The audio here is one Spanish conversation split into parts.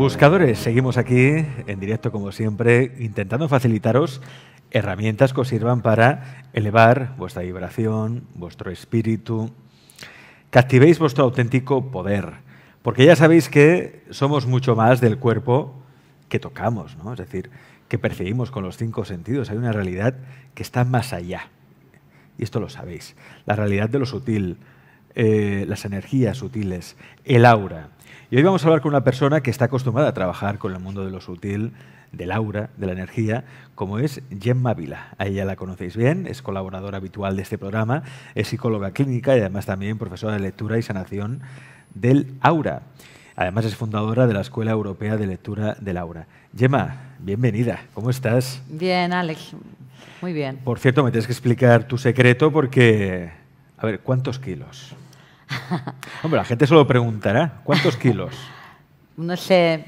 Buscadores, seguimos aquí en directo como siempre, intentando facilitaros herramientas que os sirvan para elevar vuestra vibración, vuestro espíritu, que activéis vuestro auténtico poder, porque ya sabéis que somos mucho más del cuerpo que tocamos, ¿no? es decir, que percibimos con los cinco sentidos, hay una realidad que está más allá, y esto lo sabéis, la realidad de lo sutil, eh, las energías sutiles, el aura y hoy vamos a hablar con una persona que está acostumbrada a trabajar con el mundo de lo sutil, del aura, de la energía, como es Gemma Vila. Ahí ya la conocéis bien, es colaboradora habitual de este programa, es psicóloga clínica y además también profesora de lectura y sanación del aura. Además es fundadora de la Escuela Europea de Lectura del Aura. Gemma, bienvenida. ¿Cómo estás? Bien, Alex. Muy bien. Por cierto, me tienes que explicar tu secreto porque... A ver, ¿cuántos kilos? Hombre, la gente se lo preguntará. ¿Cuántos kilos? No sé,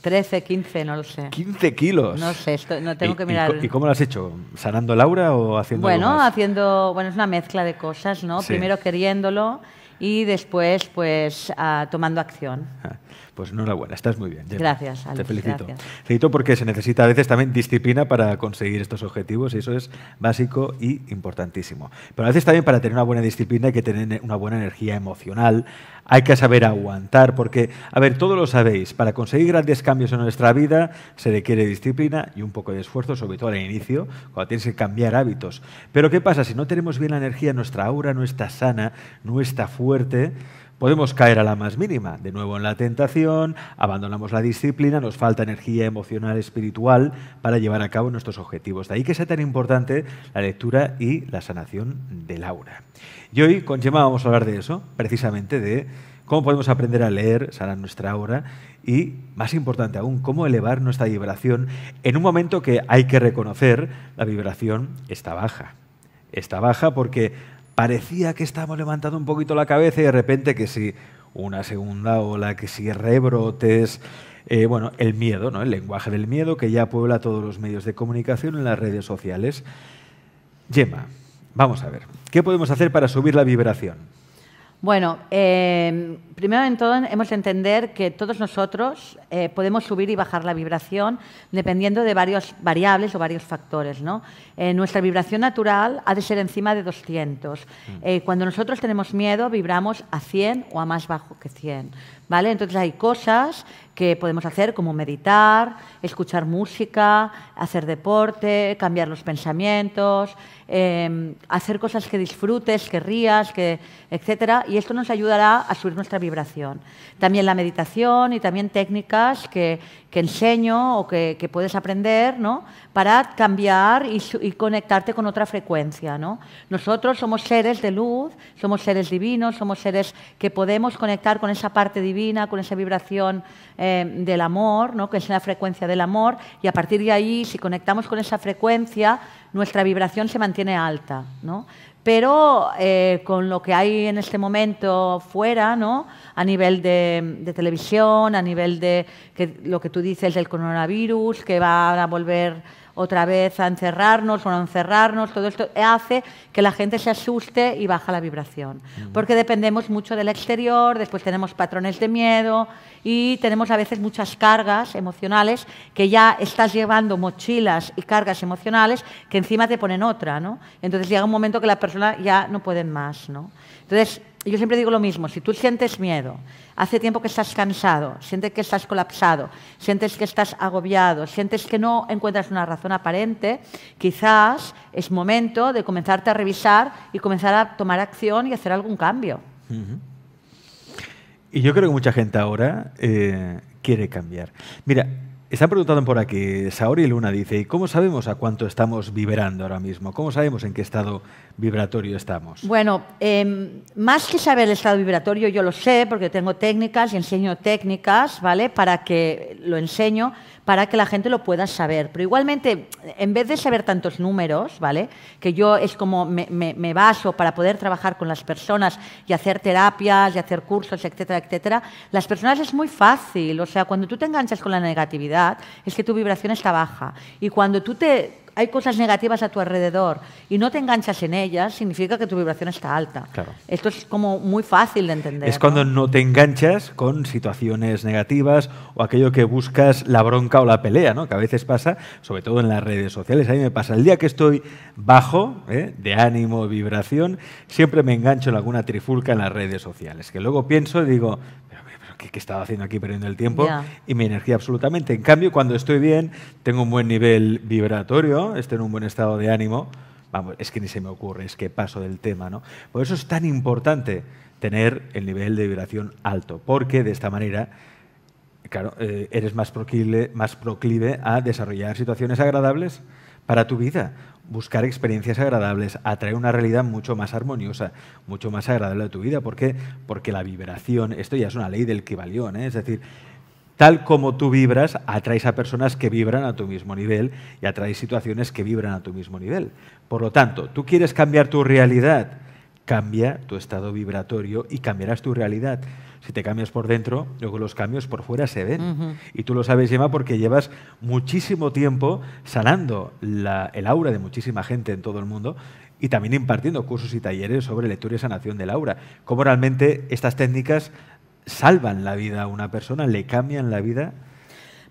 13, 15, no lo sé. ¿15 kilos? No sé, esto, no tengo que mirar. ¿Y, cómo lo has hecho? ¿Sanando Laura o haciendo Bueno, haciendo, bueno, es una mezcla de cosas, ¿no? Primero queriéndolo y después, pues, ah, tomando acción. Ah. Pues enhorabuena, estás muy bien. Gracias, Alex, Te felicito. felicito porque se necesita a veces también disciplina para conseguir estos objetivos y eso es básico y importantísimo. Pero a veces también para tener una buena disciplina hay que tener una buena energía emocional, hay que saber aguantar, porque, a ver, todos lo sabéis, para conseguir grandes cambios en nuestra vida se requiere disciplina y un poco de esfuerzo, sobre todo al inicio, cuando tienes que cambiar hábitos. Pero ¿qué pasa? Si no tenemos bien la energía, nuestra aura no está sana, no está fuerte, podemos caer a la más mínima, de nuevo en la tentación, abandonamos la disciplina, nos falta energía emocional, espiritual para llevar a cabo nuestros objetivos. De ahí que sea tan importante la lectura y la sanación del aura. Y hoy con Gemma vamos a hablar de eso, precisamente de cómo podemos aprender a leer, sanar nuestra aura y, más importante aún, cómo elevar nuestra vibración en un momento que hay que reconocer la vibración está baja. Está baja porque parecía que estábamos levantando un poquito la cabeza y de repente que si una segunda ola, que si rebrotes, eh, bueno, el miedo, ¿no? el lenguaje del miedo que ya puebla todos los medios de comunicación en las redes sociales. Yema, vamos a ver, ¿qué podemos hacer para subir la vibración? Bueno, em, primero entonces todo hemos de entender que todos nosotros eh, podemos subir y bajar la vibración dependiendo de varias variables o varios factores. ¿no? Eh, nuestra vibración natural ha de ser encima de 200. Mm. Eh, cuando nosotros tenemos miedo, vibramos a 100 o a más bajo que 100. ¿vale? Entonces hay cosas que podemos hacer, como meditar, escuchar música, hacer deporte, cambiar los pensamientos, em, hacer cosas que disfrutes, que rías, que, etcétera. Y esto nos ayudará a subir nuestra vibración. También la meditación y también técnicas que, que enseño o que, puedes aprender, ¿no? Para cambiar y, conectarte con otra frecuencia, ¿no? Nosotros somos seres de luz, somos seres divinos, somos seres que podemos conectar con esa parte divina, con esa vibración eh, del amor, ¿no? Que es la frecuencia del amor y a partir de ahí, si conectamos con esa frecuencia, nuestra vibración se mantiene alta, ¿no? Pero eh, con lo que hay en este momento fuera, ¿no? a nivel de, televisión, a nivel de lo que tú dices del coronavirus, que van a volver otra vez a encerrarnos o a encerrarnos, todo esto hace que la gente se asuste y baja la vibración. Porque dependemos mucho del exterior, después tenemos patrones de miedo y tenemos a veces muchas cargas emocionales que ya estás llevando mochilas y cargas emocionales que encima te ponen otra, ¿no? Entonces llega un momento que la persona ya no puede más, ¿no? Entonces, yo siempre digo lo mismo, si tú sientes miedo, hace tiempo que estás cansado, sientes que estás colapsado, sientes que estás agobiado, sientes que no encuentras una razón aparente, quizás es momento de comenzarte a revisar y comenzar a tomar acción y hacer algún cambio. Y yo creo que mucha gente ahora eh, quiere cambiar. Mira, están preguntando por aquí, Saori Luna dice, ¿y cómo sabemos a cuánto estamos vibrando ahora mismo? ¿Cómo sabemos en qué estado vibratorio estamos? Bueno, em, más que saber el estado vibratorio, yo lo sé porque tengo técnicas y enseño técnicas, ¿vale? Para que lo enseño, para que la gente lo pueda saber. Pero igualmente, en vez de saber tantos números, ¿vale? Que yo es como me, me baso para poder trabajar con las personas y hacer terapias y hacer cursos, etcétera, etcétera. Las personas es muy fácil, o sea, cuando tú te enganchas con la negatividad, es que tu vibración está baja. Y cuando tú te hay cosas negativas a tu alrededor y no te enganchas en ellas, significa que tu vibración está alta. Claro. Esto es como muy fácil de entender. Es cuando no te enganchas con situaciones negativas o aquello que buscas la bronca o la pelea, ¿no? que a veces pasa, sobre todo en las redes sociales. A mí me pasa, el día que estoy bajo ¿eh? de ánimo, vibración, siempre me engancho en alguna trifulca en las redes sociales, que luego pienso y digo, que estaba haciendo aquí perdiendo el tiempo? Y mi energía absolutamente. En cambio, cuando estoy bien, tengo un buen nivel vibratorio, estoy en un buen estado de ánimo, vamos, es que ni se me ocurre, es que paso del tema, ¿no? Por eso es tan importante tener el nivel de vibración alto, porque de esta manera claro, eh, eres más más proclive a desarrollar situaciones agradables para tu vida buscar experiencias agradables, atrae una realidad mucho más armoniosa, mucho más agradable a tu vida. ¿Por qué? Porque la vibración, esto ya es una ley del Kibalión, ¿eh? es decir, tal como tú vibras, atraes a personas que vibran a tu mismo nivel y atraes situaciones que vibran a tu mismo nivel. Por lo tanto, tú quieres cambiar tu realidad, cambia tu estado vibratorio y cambiarás tu realidad. Si te cambias por dentro, luego los cambios por fuera se ven. Y tú lo sabes, Gemma, porque llevas muchísimo tiempo sanando el aura de muchísima gente en todo el mundo y también impartiendo cursos y talleres sobre lectura y sanación del aura. Cómo realmente estas técnicas salvan la vida a una persona, le cambian la vida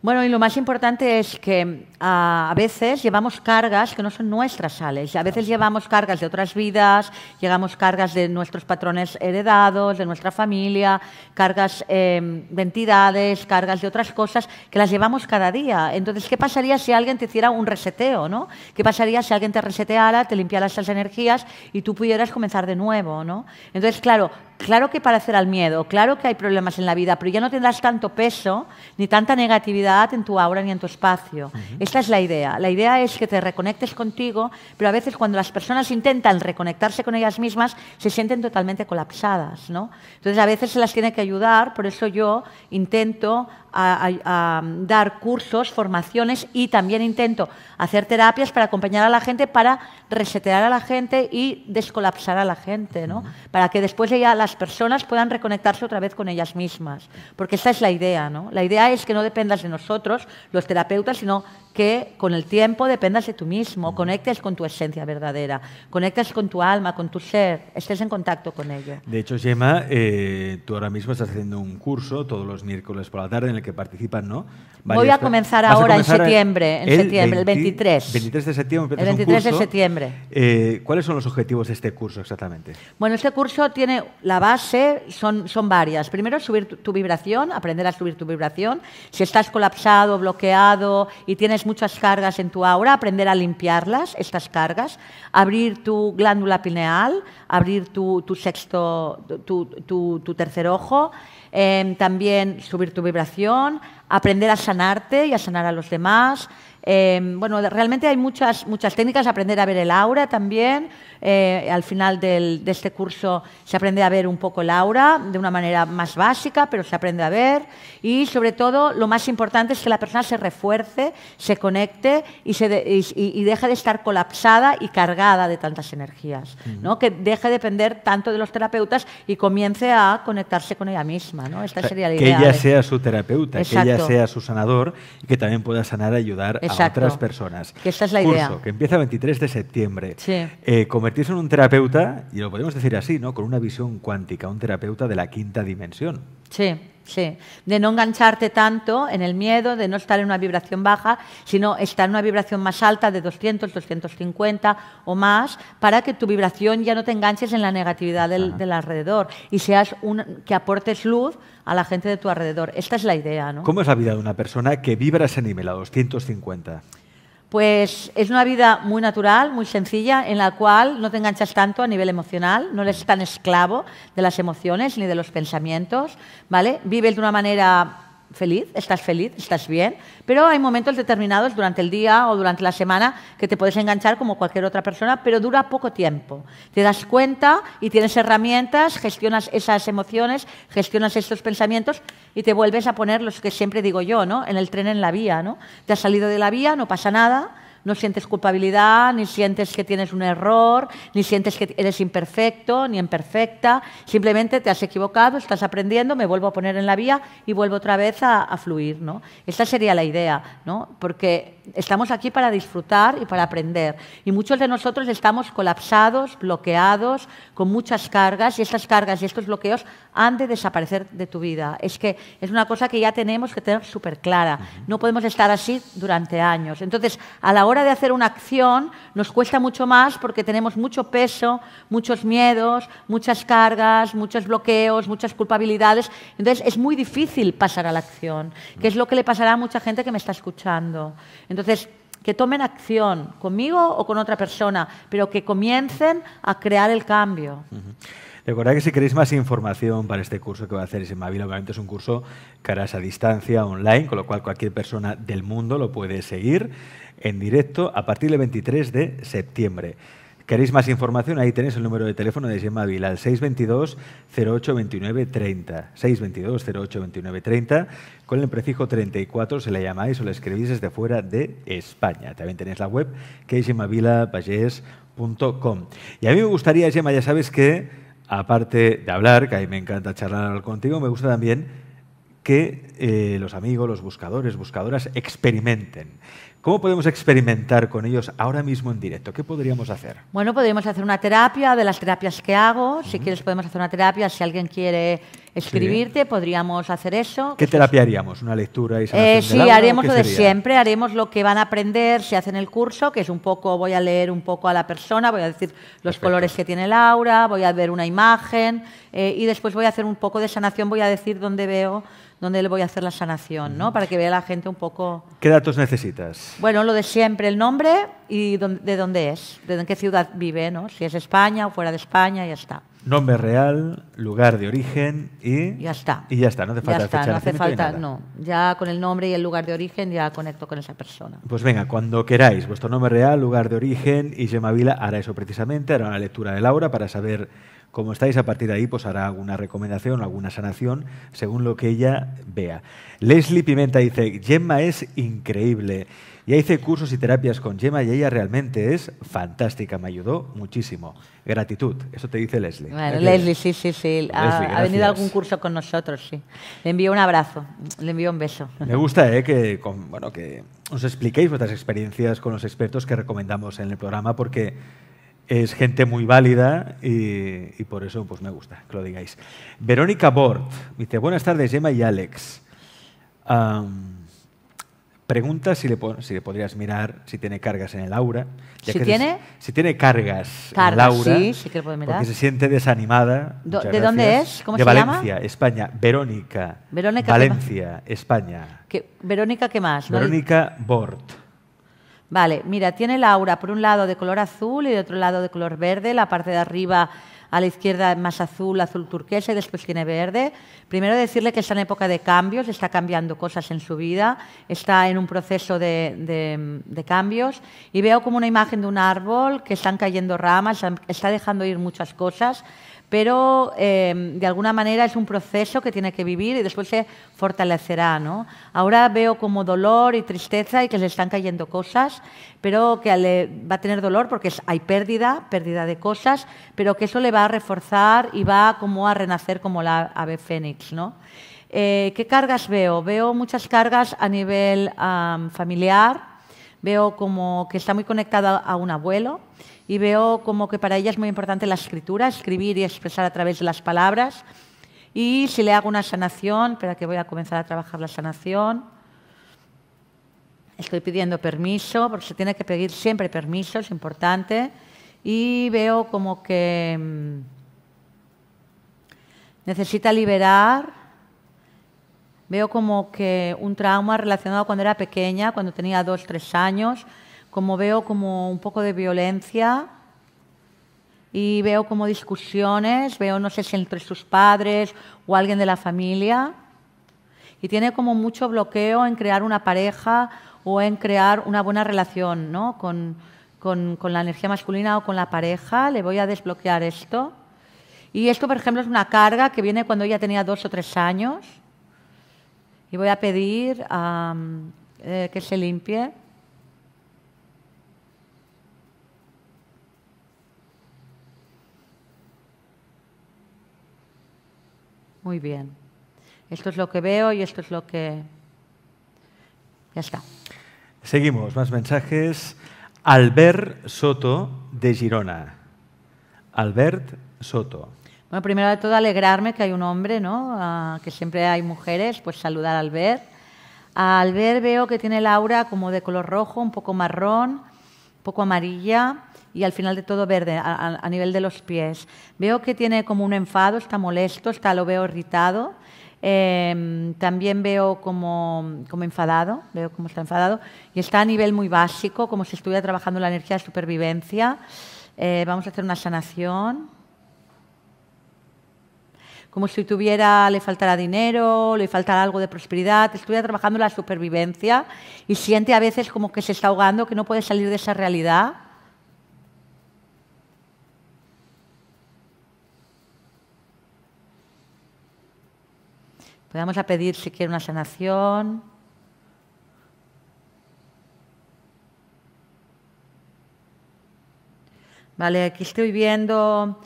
bueno, y lo más importante es que ah, a veces llevamos cargas que no son nuestras, sales. A veces llevamos cargas de otras vidas, llevamos cargas de nuestros patrones heredados, de nuestra familia, cargas em, de entidades, cargas de otras cosas que las llevamos cada día. Entonces, ¿qué pasaría si alguien te hiciera un reseteo, no? ¿Qué pasaría si alguien te reseteara, te limpiara esas energías y tú pudieras comenzar de nuevo, no? Entonces, claro, Claro que hacer al miedo, claro que hay problemas en la vida, pero ya no tendrás tanto peso ni tanta negatividad en tu aura ni en tu espacio. Esta es la idea. La idea es que te reconectes contigo, pero a veces cuando las personas intentan reconectarse con ellas mismas, se sienten totalmente colapsadas. ¿no? Entonces a veces se las tiene que ayudar, por eso yo intento a, dar cursos, formaciones y también intento hacer terapias para acompañar a la gente, para resetear a la gente y descolapsar a la gente, ¿no? Para que después ya las personas puedan reconectarse otra vez con ellas mismas. Porque esa es la idea, ¿no? La idea es que no dependas de nosotros, los terapeutas, sino que con el tiempo dependas de tú mismo, conectes con tu esencia verdadera, conectes con tu alma, con tu ser, estés en contacto con ella. De hecho, Gemma, eh, tú ahora mismo estás haciendo un curso todos los miércoles por la tarde en que participan, ¿no? Voy a comenzar ahora en septiembre, el, 23. 23 de septiembre. El 23 de septiembre. Eh, ¿Cuáles son los objetivos de este curso exactamente? Bueno, este curso tiene la base, son, son varias. Primero, subir tu vibración, aprender a subir tu vibración. Si estás colapsado, bloqueado y tienes muchas cargas en tu aura, aprender a limpiarlas, estas cargas. Abrir tu glándula pineal abrir tu, sexto, tu, tercer ojo, em, también subir tu vibración, aprender a sanarte y a sanar a los demás, Em, bueno, realmente hay muchas, muchas técnicas, aprender a ver el aura también. Eh, al final del, de este curso se aprende a ver un poco el aura de una manera más básica, pero se aprende a ver. Y sobre todo, lo más importante es que la persona se refuerce, se conecte y, se y, deje de estar colapsada y cargada de tantas energías. ¿no? Que deje de depender tanto de los terapeutas y comience a conectarse con ella misma. ¿no? Eh, que ella sea su terapeuta, que ella sea su sanador y que también pueda sanar, y ayudar a otras personas. Que esa es la Curso, idea. que empieza el 23 de septiembre. Eh, convertirse en un terapeuta, y lo podemos decir así, ¿no? Con una visión cuántica, un terapeuta de la quinta dimensión. Sí. Sí, de no engancharte tanto en el miedo, de no estar en una vibración baja, sino estar en una vibración más alta de 200, 250 o más, para que tu vibración ya no te enganches en la negatividad del, alrededor y seas un, que aportes luz a la gente de tu alrededor. Esta es la idea, ¿no? ¿Cómo es la vida de una persona que vibra ese nivel a 250? Pues es una vida muy natural, muy sencilla, en la cual no te enganchas tanto a nivel emocional, no eres tan esclavo de las emociones ni de los pensamientos, ¿vale? Vives de una manera feliz, estás feliz, estás bien, pero hay momentos determinados durante el día o durante la semana que te puedes enganchar como cualquier otra persona, pero dura poco tiempo. Te das cuenta y tienes herramientas, gestionas esas emociones, gestionas estos pensamientos y te vuelves a poner los que siempre digo yo, ¿no? En el tren en la vía, ¿no? Te has salido de la vía, no pasa nada, no sientes culpabilidad, ni sientes que tienes un error, ni sientes que eres imperfecto, ni imperfecta, simplemente te has equivocado, estás aprendiendo, me vuelvo a poner en la vía y vuelvo otra vez a, fluir. ¿no? Esta sería la idea, ¿no? porque estamos aquí para disfrutar y para aprender. Y muchos de nosotros estamos colapsados, bloqueados, con muchas cargas, y estas cargas y estos bloqueos han de desaparecer de tu vida. Es que es una cosa que ya tenemos que tener súper clara. No podemos estar así durante años. Entonces, a la hora de hacer una acción nos cuesta mucho más porque tenemos mucho peso, muchos miedos, muchas cargas, muchos bloqueos, muchas culpabilidades. Entonces es muy difícil pasar a la acción, que es lo que le pasará a mucha gente que me está escuchando. Entonces, que tomen acción conmigo o con otra persona, pero que comiencen a crear el cambio. Recuerda que si queréis más información para este curso que va a hacer Isimabila, obviamente es un curso que harás a distancia, online, con lo cual cualquier persona del mundo lo puede seguir en directo a partir del 23 de septiembre. ¿Queréis más información? Ahí tenéis el número de teléfono de Gemma Vila, al 622 082930, 30. 622 082930, 30. Con el prefijo 34 se le llamáis o le escribís desde fuera de España. También tenéis la web que es gemmavilapagés.com. Y a mí me gustaría, Gemma, ya sabes que, aparte de hablar, que a mí me encanta charlar contigo, me gusta también que eh, los amigos, los buscadores, buscadoras experimenten. ¿Cómo podemos experimentar con ellos ahora mismo en directo? ¿Qué podríamos hacer? Bueno, podríamos hacer una terapia de las terapias que hago. Si quieres podemos hacer una terapia. Si alguien quiere escribirte, podríamos hacer eso. ¿Qué terapia haríamos? ¿Una lectura y eh, sanación Sí, haremos lo de siempre, haremos lo que van a aprender si hacen el curso, que es un poco, voy a leer un poco a la persona, voy a decir los colores que tiene Laura, voy a ver una imagen eh, y después voy a hacer un poco de sanación, voy a decir dónde veo donde le voy a hacer la sanación, ¿no? Para que vea la gente un poco... ¿Qué datos necesitas? Bueno, lo de siempre, el nombre y de dónde es, de en qué ciudad vive, ¿no? Si es España o fuera de España, y ya está. Nombre real, lugar de origen y... Ya está. Y ya está, no hace falta ya no hace falta, no. Ya con el nombre y el lugar de origen ya conecto con esa persona. Pues venga, cuando queráis, vuestro nombre real, lugar de origen y Gemma Vila hará eso precisamente, hará una lectura de Laura para saber cómo estáis. A partir de ahí pues hará alguna recomendación, o alguna sanación, según lo que ella vea. Leslie Pimenta dice, Gemma es increíble. Ya hice cursos y terapias con Gemma y ella realmente es fantástica, me ayudó muchísimo. Gratitud, eso te dice Leslie. Bueno, Leslie, sí, sí, sí. Ha, venido a algún curso con nosotros, sí. Le envío un abrazo, le envío un beso. Me gusta ¿eh? que, bueno, que os expliquéis vuestras experiencias con los expertos que recomendamos en el programa porque es gente muy válida y, por eso pues, me gusta que lo digáis. Verónica Bort dice, buenas tardes Gemma y Alex. Pregunta si le, podrías mirar si tiene cargas en el aura. ¿Si tiene? si tiene cargas, en que Porque se siente desanimada. ¿De dónde es? ¿Cómo de Valencia, España. Verónica. Verónica Valencia, España. Verónica, ¿qué más? Verónica Bort. Vale, mira, tiene el aura por un lado de color azul y de otro lado de color verde. La parte de arriba a la izquierda más azul, azul turquesa y después tiene verde. Primero decirle que está en época de cambios, está cambiando cosas en su vida, está en un proceso de, de cambios y veo como una imagen de un árbol que están cayendo ramas, está dejando ir muchas cosas pero em, de alguna manera es un proceso que tiene que vivir y después se fortalecerá. ¿no? Ahora veo como dolor y tristeza y que le están cayendo cosas, pero que le va a tener dolor porque hay pérdida, pérdida de cosas, pero que eso le va a reforzar y va como a renacer como la ave fénix. ¿no? Eh, ¿Qué cargas veo? Veo muchas cargas a nivel familiar, veo como que está muy conectada a un abuelo y veo como que para ella es muy importante la escritura, escribir y expresar a través de las palabras. Y si le hago una sanación, espera que voy a comenzar a trabajar la sanación. Estoy pidiendo permiso, porque se tiene que pedir siempre permiso, es importante. Y veo como que mm, necesita liberar. Veo como que un trauma relacionado cuando era pequeña, cuando tenía dos, tres años, como veo como un poco de violencia y veo como discusiones, veo no sé si entre sus padres o alguien de la familia. Y tiene como mucho bloqueo en crear una pareja o en crear una buena relación ¿no? con, con, con la energía masculina o con la pareja. Le voy a desbloquear esto. Y esto, por ejemplo, es una carga que viene cuando ella tenía dos o tres años. Y voy a pedir eh, que se limpie. Muy bien. Esto es lo que veo y esto es lo que... Ya está. Seguimos, más mensajes. Albert Soto, de Girona. Albert Soto. Bueno, primero de todo, alegrarme que hay un hombre, ¿no? Ah, que siempre hay mujeres, pues saludar a Albert. A Albert veo que tiene la aura como de color rojo, un poco marrón, poco amarilla y al final de todo verde a, nivel de los pies. Veo que tiene como un enfado, está molesto, está, lo veo irritado. Em, también veo como, como enfadado, veo como está enfadado y está a nivel muy básico, como si estuviera trabajando la energía de supervivencia. Eh, vamos a hacer una sanación como si tuviera, le faltara dinero, le faltara algo de prosperidad, estuviera trabajando la supervivencia y siente a veces como que se está ahogando, que no puede salir de esa realidad. Podemos a pedir si quiere una sanación. Vale, aquí estoy viendo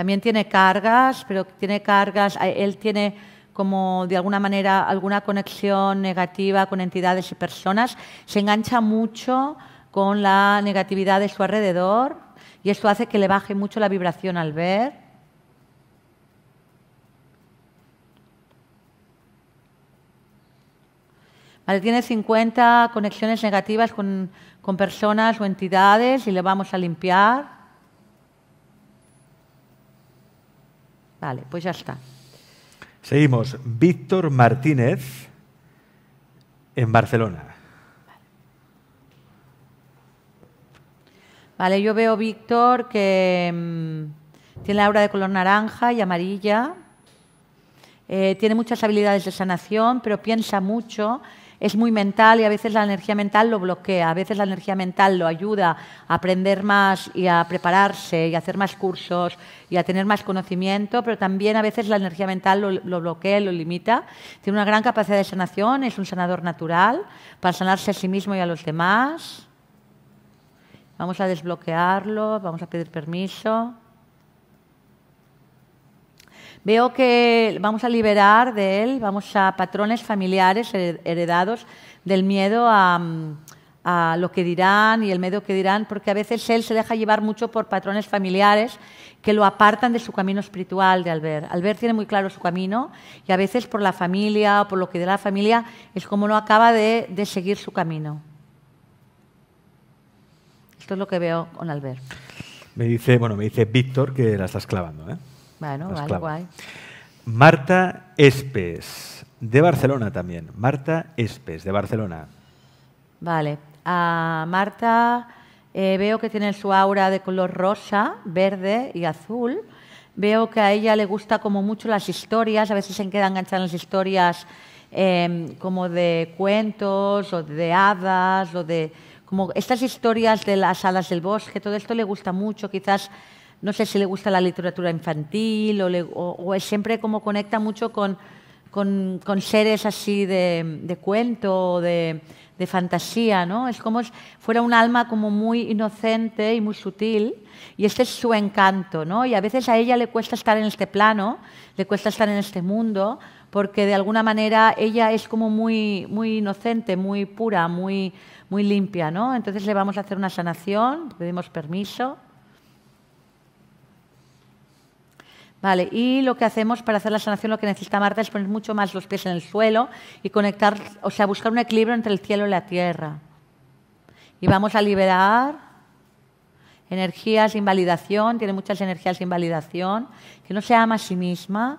también tiene cargas, pero tiene cargas, eh, él tiene como de alguna manera alguna conexión negativa con entidades y personas, se engancha mucho con la negatividad de su alrededor y esto hace que le baje mucho la vibración al ver. Vale, tiene 50 conexiones negativas con personas o entidades y le vamos a limpiar. Vale, pues ya está. Seguimos. Víctor Martínez en Barcelona. Vale, yo veo Víctor que mm, tiene la aura de color naranja y amarilla. Eh, tiene muchas habilidades de sanación, pero piensa mucho es muy mental y a veces la energía mental lo bloquea, a veces la energía mental lo ayuda a aprender más y a prepararse y a hacer más cursos y a tener más conocimiento, pero también a veces la energía mental lo, lo bloquea, lo limita. Tiene una gran capacidad de sanación, es un sanador natural para sanarse a sí mismo y a los demás. Vamos a desbloquearlo, vamos a pedir permiso. Veo que vamos a liberar de él, vamos a patrones familiares heredados del miedo a, lo que dirán y el miedo que dirán, porque a veces él se deja llevar mucho por patrones familiares que lo apartan de su camino espiritual de Albert. Albert tiene muy claro su camino y a veces por la familia o por lo que de la familia es como no acaba de, seguir su camino. Esto es lo que veo con Albert. Me dice, bueno, me dice Víctor que la estás clavando, ¿eh? Bueno, vale, guay. Marta Espes, de Barcelona también. Marta Espes, de Barcelona. Vale. A Marta eh, veo que tiene su aura de color rosa, verde y azul. Veo que a ella le gusta como mucho las historias, a veces se queda enganchada en las historias em, como de cuentos o de hadas o de como estas historias de las alas del bosque, todo esto le gusta mucho, quizás no sé si le gusta la literatura infantil o, es siempre como conecta mucho con, seres así de, de cuento, de, de, fantasía, ¿no? Es como si fuera un alma como muy inocente y muy sutil y este es su encanto, ¿no? Y a veces a ella le cuesta estar en este plano, le cuesta estar en este mundo porque de alguna manera ella es como muy, muy inocente, muy pura, muy, muy limpia, ¿no? Entonces le vamos a hacer una sanación, pedimos permiso. Vale, y lo que hacemos para hacer la sanación, lo que necesita Marta es poner mucho más los pies en el suelo y conectar, o sea, buscar un equilibrio entre el cielo y la tierra. Y vamos a liberar energías de invalidación, tiene muchas energías de invalidación, que no se ama a sí misma.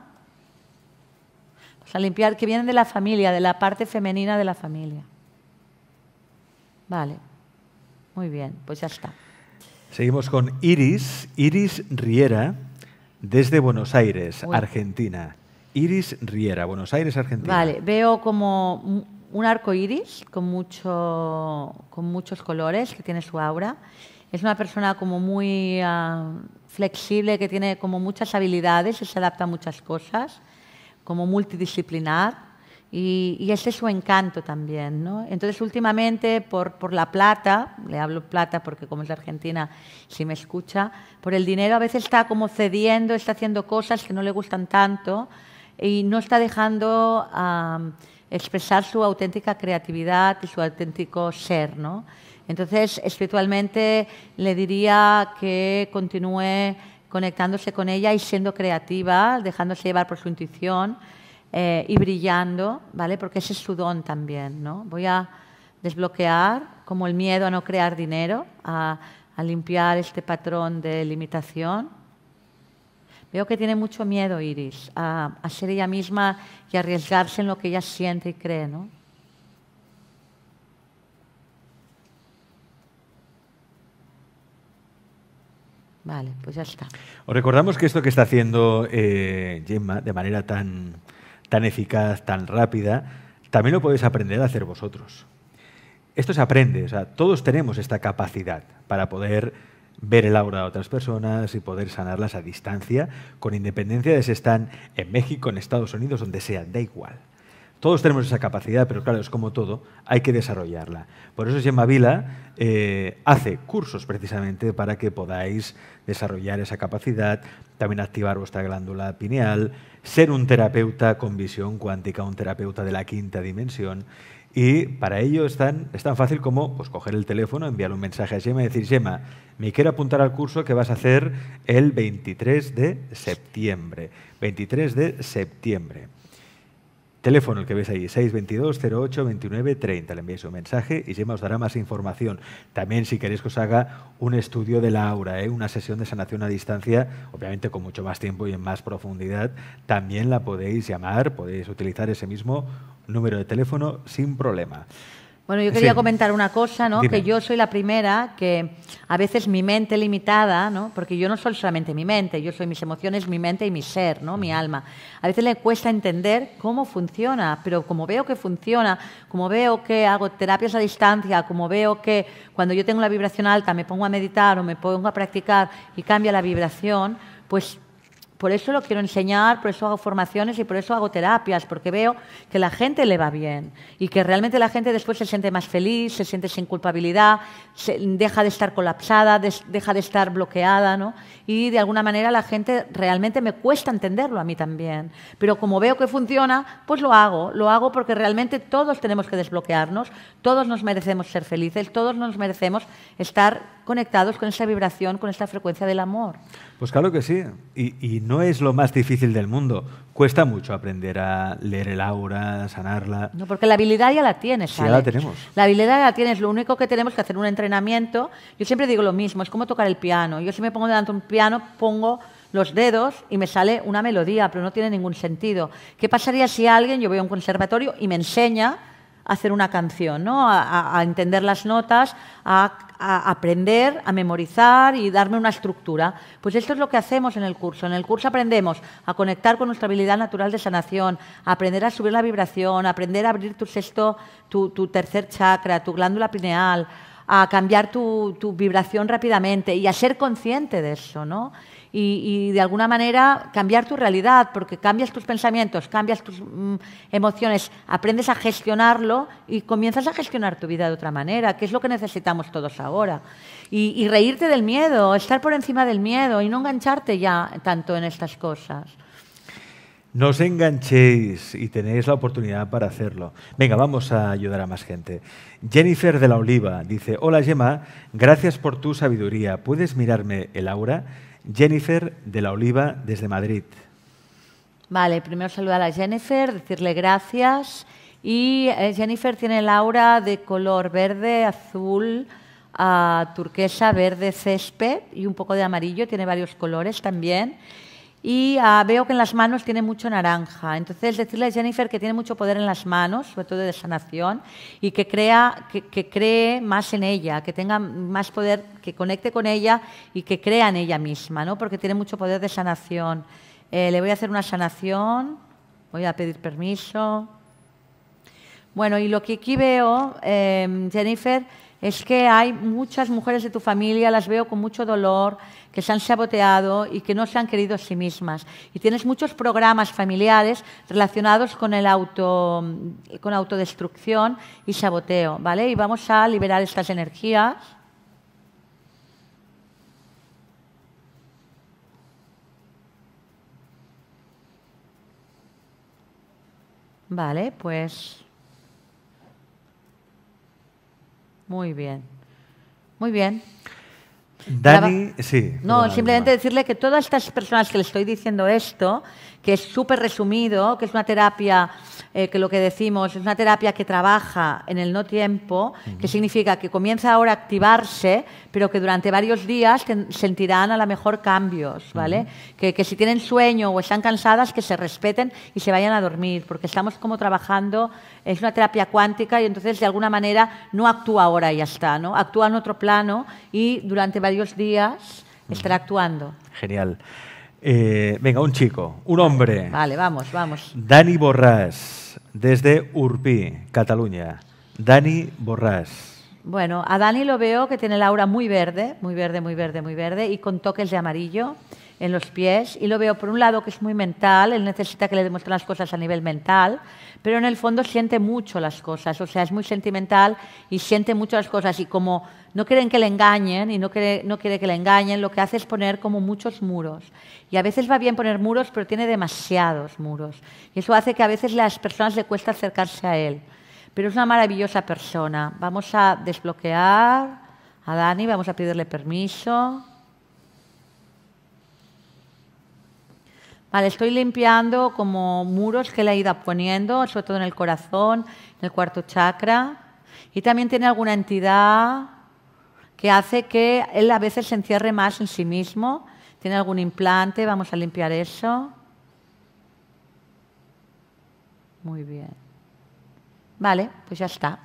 Vamos a limpiar, que vienen de la familia, de la parte femenina de la familia. Vale, muy bien, pues ya está. Seguimos con Iris, Iris Riera. Desde Buenos Aires, Argentina. Iris Riera, Buenos Aires, Argentina. Vale, veo como un arco iris con, mucho, con muchos colores que tiene su aura. Es una persona como muy ah, flexible, que tiene como muchas habilidades y se adapta a muchas cosas, como multidisciplinar. Y, ese es su encanto también. ¿no? Entonces, últimamente, por, la plata, le hablo plata porque como es de Argentina, si me escucha, por el dinero a veces está como cediendo, está haciendo cosas que no le gustan tanto y no está dejando expresar su auténtica creatividad y su auténtico ser. ¿no? Entonces, espiritualmente, le diría que continúe conectándose con ella y siendo creativa, dejándose llevar por su intuición eh, y brillando, ¿vale? Porque ese es su don también, ¿no? Voy a desbloquear como el miedo a no crear dinero, a, limpiar este patrón de limitación. Veo que tiene mucho miedo Iris a, ser ella misma y arriesgarse en lo que ella siente y cree, ¿no? Vale, pues ya está. Os recordamos que esto que está haciendo eh, Gemma de manera tan tan eficaz, tan rápida, también lo podéis aprender a hacer vosotros. Esto se aprende, todos tenemos esta capacidad para poder ver el aura de otras personas y poder sanarlas a distancia, con independencia de si están en México, en Estados Unidos, donde sea, da igual. Todos tenemos esa capacidad, pero claro, es como todo, hay que desarrollarla. Por eso Gemma Vila eh, hace cursos precisamente para que podáis desarrollar esa capacidad, también activar vuestra glándula pineal, ser un terapeuta con visión cuántica, un terapeuta de la quinta dimensión. Y para ello es tan, fácil como pues, coger el teléfono, enviar un mensaje a Gemma y decir, Gemma, me quiero apuntar al curso que vas a hacer el 23 de septiembre. 23 de septiembre. Teléfono el que veis ahí, 622 08 Le enviáis un mensaje y Gemma os dará más información. También, si queréis que os haga un estudio de la aura, ¿eh? una sesión de sanación a distancia, obviamente con mucho más tiempo y en más profundidad, también la podéis llamar, podéis utilizar ese mismo número de teléfono sin problema. Bueno, yo quería comentar una cosa, ¿no? Que yo soy la primera que a veces mi mente limitada, ¿no? Porque yo no soy solamente mi mente, yo soy mis emociones, mi mente y mi ser, ¿no? Mi alma. A veces le cuesta entender cómo funciona, pero como veo que funciona, como veo que hago terapias a distancia, como veo que cuando yo tengo la vibración alta me pongo a meditar o me pongo a practicar y cambia la vibración, pues por eso lo quiero enseñar, por eso hago formaciones y por eso hago terapias, porque veo que la gente le va bien y que realmente la gente después se siente más feliz, se siente sin culpabilidad, deja de estar colapsada, deja de estar bloqueada, ¿no? Y de alguna manera la gente realmente me cuesta entenderlo a mí también. Pero como veo que funciona, pues lo hago, lo hago porque realmente todos tenemos que desbloquearnos, todos nos merecemos ser felices, todos nos merecemos estar conectados con esa vibración, con esta frecuencia del amor. Pues claro que sí, y, no es lo más difícil del mundo. Cuesta mucho aprender a leer el aura, sanarla. No, porque la habilidad ya la tienes. Sí, ya la tenemos. La habilidad ya la tienes, lo único que tenemos que hacer un entrenamiento. Yo siempre digo lo mismo, es como tocar el piano. Yo si me pongo delante de un piano, pongo los dedos y me sale una melodía, pero no tiene ningún sentido. ¿Qué pasaría si alguien, yo voy a un conservatorio y me enseña a hacer una canción, ¿no? a entender las notas, a a aprender, a memorizar y darme una estructura. Pues esto es lo que hacemos en el curso. En el curso aprendemos a conectar con nuestra habilidad natural de sanación, a aprender a subir la vibración, a aprender a abrir tu sexto, tu, tercer chakra, tu glándula pineal, a cambiar tu, tu, vibración rápidamente y a ser consciente de eso, ¿no? y, de alguna manera cambiar tu realidad, porque cambias tus pensamientos, cambias tus mm, emociones, aprendes a gestionarlo y comienzas a gestionar tu vida de otra manera, que es lo que necesitamos todos ahora. Y, reírte del miedo, estar por encima del miedo y no engancharte ya tanto en estas cosas. No os enganchéis y tenéis la oportunidad para hacerlo. Venga, vamos a ayudar a más gente. Jennifer de la Oliva dice, hola Gemma, gracias por tu sabiduría. ¿Puedes mirarme el aura? Jennifer de la Oliva desde Madrid. Vale, primero saludar a Jennifer, decirle gracias. Y eh, Jennifer tiene el aura de color verde, azul, ah, turquesa, verde, césped y un poco de amarillo. Tiene varios colores también y ah, veo que en las manos tiene mucho naranja. Entonces, decirle a Jennifer que tiene mucho poder en las manos, sobre todo de sanación, y que, crea, que, cree más en ella, que tenga más poder, que conecte con ella y que crea en ella misma, ¿no? porque tiene mucho poder de sanación. Eh, le voy a hacer una sanación, voy a pedir permiso. Bueno, y lo que aquí veo, eh, Jennifer, es que hay muchas mujeres de tu familia, las veo con mucho dolor, que se han saboteado y que no se han querido a sí mismas. Y tienes muchos programas familiares relacionados con el auto, con autodestrucción y saboteo, ¿vale? Y vamos a liberar estas energías. Vale, pues Muy bien. Muy bien. Dani, sí. No, simplemente decirle que todas estas personas que le estoy diciendo esto, que es súper resumido, que es una terapia, eh, que lo que decimos, es una terapia que trabaja en el no tiempo, que significa que comienza ahora a activarse, pero que durante varios días sentirán a lo mejor cambios, ¿vale? que, que si tienen sueño o están cansadas, que se respeten y se vayan a dormir, porque estamos como trabajando es una terapia cuántica y entonces de alguna manera no actúa ahora y ya está, ¿no? Actúa en otro plano y durante varios días estará actuando. Genial. Eh, venga, un chico, un hombre. Vale, vamos, vamos. Dani Borrás, desde Urpi, Cataluña. Dani Borrás. Bueno, a Dani lo veo que tiene la aura muy verde, muy verde, muy verde, muy verde, y con toques de amarillo en los pies. Y lo veo por un lado que es muy mental, él necesita que le demuestren las cosas a nivel mental, pero en el fondo siente mucho las cosas, o sea, es muy sentimental y siente mucho las cosas. Y como no quieren que le engañen y no quiere, no quiere que le engañen, lo que hace es poner como muchos muros. Y a veces va bien poner muros, pero tiene demasiados muros. Y eso hace que a veces las personas le cuesta acercarse a él pero es una maravillosa persona. Vamos a desbloquear a Dani, vamos a pedirle permiso. Vale, estoy limpiando como muros que le ha ido poniendo, sobre todo en el corazón, en el cuarto chakra. Y también tiene alguna entidad que hace que él a veces se encierre más en sí mismo. Tiene algún implante, vamos a limpiar eso. Muy bien. Vale, pues ya está.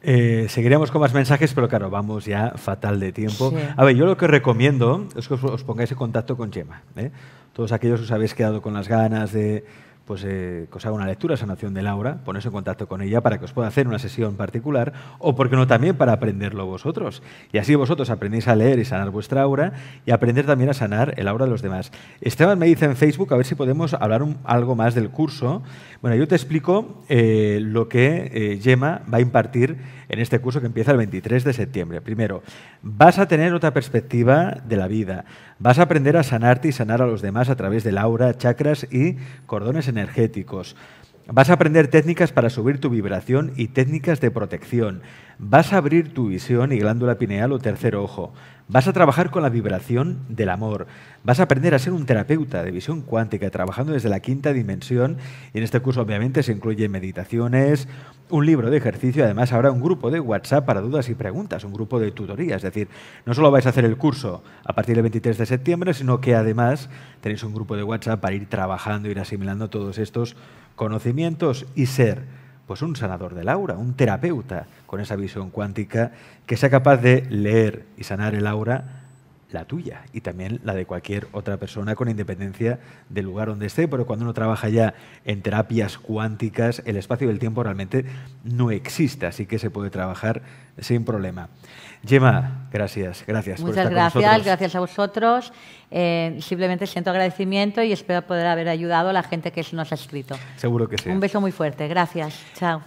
Eh, seguiremos con más mensajes, pero claro, vamos ya fatal de tiempo. A ver, yo lo que recomiendo es que os, pongáis en contacto con Gemma. ¿eh? Todos aquellos que os habéis quedado con las ganas de, pues eh, os haga una lectura, sanación de aura, ponéis en contacto con ella para que os pueda hacer una sesión particular o, porque no, también para aprenderlo vosotros. Y así vosotros aprendéis a leer y sanar vuestra aura y aprender también a sanar el aura de los demás. Esteban me dice en Facebook a ver si podemos hablar algo más del curso. Bueno, yo te explico eh, lo que Yema eh, va a impartir en este curso que empieza el 23 de septiembre. Primero, vas a tener otra perspectiva de la vida. Vas a aprender a sanarte y sanar a los demás a través del aura, chakras y cordones energéticos. Vas a aprender técnicas para subir tu vibración y técnicas de protección. Vas a abrir tu visión y glándula pineal o tercer ojo. Vas a trabajar con la vibración del amor. Vas a aprender a ser un terapeuta de visión cuántica, trabajando desde la quinta dimensión. Y en este curso obviamente se incluyen meditaciones, un libro de ejercicio, además habrá un grupo de WhatsApp para dudas y preguntas, un grupo de tutoría. Es decir, no solo vais a hacer el curso a partir del 23 de septiembre, sino que además tenéis un grupo de WhatsApp para ir trabajando, ir asimilando todos estos conocimientos y ser pues un sanador del aura, un terapeuta con esa visión cuántica que sea capaz de leer y sanar el aura, la tuya y también la de cualquier otra persona con independencia del lugar donde esté, pero cuando uno trabaja ya en terapias cuánticas, el espacio y el tiempo realmente no existe, así que se puede trabajar sin problema. Gemma, gracias, gracias. Muchas por estar gracias, gracias a vosotros. Eh, simplemente siento agradecimiento y espero poder haber ayudado a la gente que nos ha escrito. Seguro que sí. Un beso muy fuerte, gracias. Chao.